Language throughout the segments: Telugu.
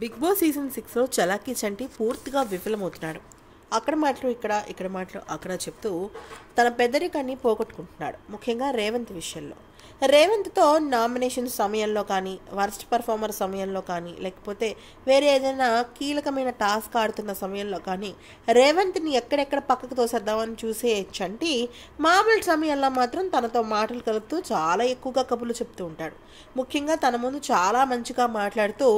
బిగ్ బాస్ సీజన్ సిక్స్లో చలాకీ చంటి పూర్తిగా విఫలమవుతున్నాడు అక్కడ మాటలు ఇక్కడ ఇక్కడ మాటలు అక్కడ చెప్తూ తన పెద్దరికాన్ని పోగొట్టుకుంటున్నాడు ముఖ్యంగా రేవంత్ విషయంలో రేవంత్తో నామినేషన్ సమయంలో కానీ వర్స్ట్ పర్ఫార్మర్ సమయంలో కానీ లేకపోతే వేరే ఏదైనా కీలకమైన టాస్క్ ఆడుతున్న సమయంలో కానీ రేవంత్ని ఎక్కడెక్కడ పక్కకు తోసేద్దామని చూసే చంటి మామూలు సమయంలో మాత్రం తనతో మాటలు కలుపుతూ చాలా ఎక్కువగా కబుర్లు చెప్తూ ఉంటాడు ముఖ్యంగా తన ముందు చాలా మంచిగా మాట్లాడుతూ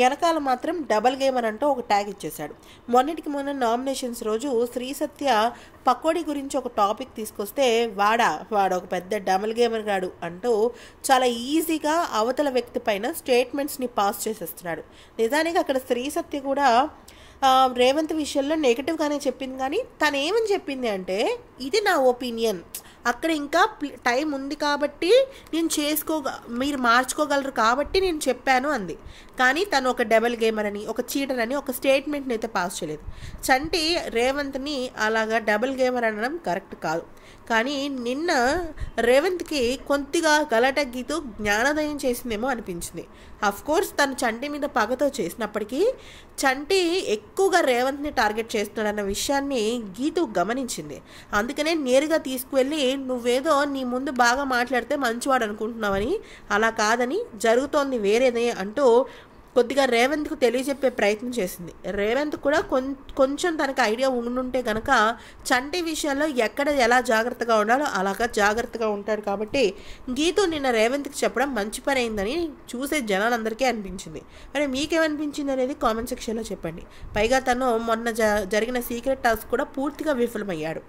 వెనకాల మాత్రం డబల్ గేమర్ అంటూ ఒక ట్యాగ్ ఇచ్చేశాడు మొన్నటికి మొన్న నామినేషన్స్ రోజు శ్రీ సత్య పకోడీ గురించి ఒక టాపిక్ తీసుకొస్తే వాడా వాడు ఒక పెద్ద డబల్ గేమర్ గాడు అంటూ పాటు చాలా ఈజీగా అవతల వ్యక్తి పైన స్టేట్మెంట్స్ని పాస్ చేసేస్తున్నాడు నిజానికి అక్కడ స్త్రీ సత్య కూడా రేవంత్ విషయంలో నెగిటివ్గానే చెప్పింది కానీ తను ఏమని చెప్పింది అంటే ఇది నా ఒపీనియన్ అక్కడ ఇంకా టైం ఉంది కాబట్టి నేను చేసుకో మీరు మార్చుకోగలరు కాబట్టి నేను చెప్పాను అంది కానీ తను ఒక డబల్ గేమర్ అని ఒక చీటర్ అని ఒక స్టేట్మెంట్ని అయితే పాస్ చేయలేదు చంటి రేవంత్ని అలాగా డబల్ గేమర్ అనడం కరెక్ట్ కాదు కానీ నిన్న రేవంత్కి కొద్దిగా గలటగ్గితూ జ్ఞానోదయం చేసిందేమో అనిపించింది కోర్స్ తను చంటి మీద పగతో చేసినప్పటికీ చంటి ఎక్కువగా రేవంత్ని టార్గెట్ చేస్తున్నాడన్న విషయాన్ని గీతు గమనించింది అందుకనే నేరుగా తీసుకువెళ్ళి నువ్వేదో నీ ముందు బాగా మాట్లాడితే మంచివాడు అనుకుంటున్నావని అలా కాదని జరుగుతోంది వేరేదే అంటూ కొద్దిగా రేవంత్కు తెలియజెప్పే ప్రయత్నం చేసింది రేవంత్ కూడా కొంచెం తనకు ఐడియా ఉండుంటే కనుక చంటి విషయాల్లో ఎక్కడ ఎలా జాగ్రత్తగా ఉండాలో అలాగా జాగ్రత్తగా ఉంటాడు కాబట్టి గీతు నిన్న రేవంత్కి చెప్పడం మంచి పని అయిందని చూసే జనాలందరికీ అనిపించింది మరి మీకేమనిపించింది అనేది కామెంట్ సెక్షన్లో చెప్పండి పైగా తను మొన్న జరిగిన సీక్రెట్ టాస్క్ కూడా పూర్తిగా విఫలమయ్యాడు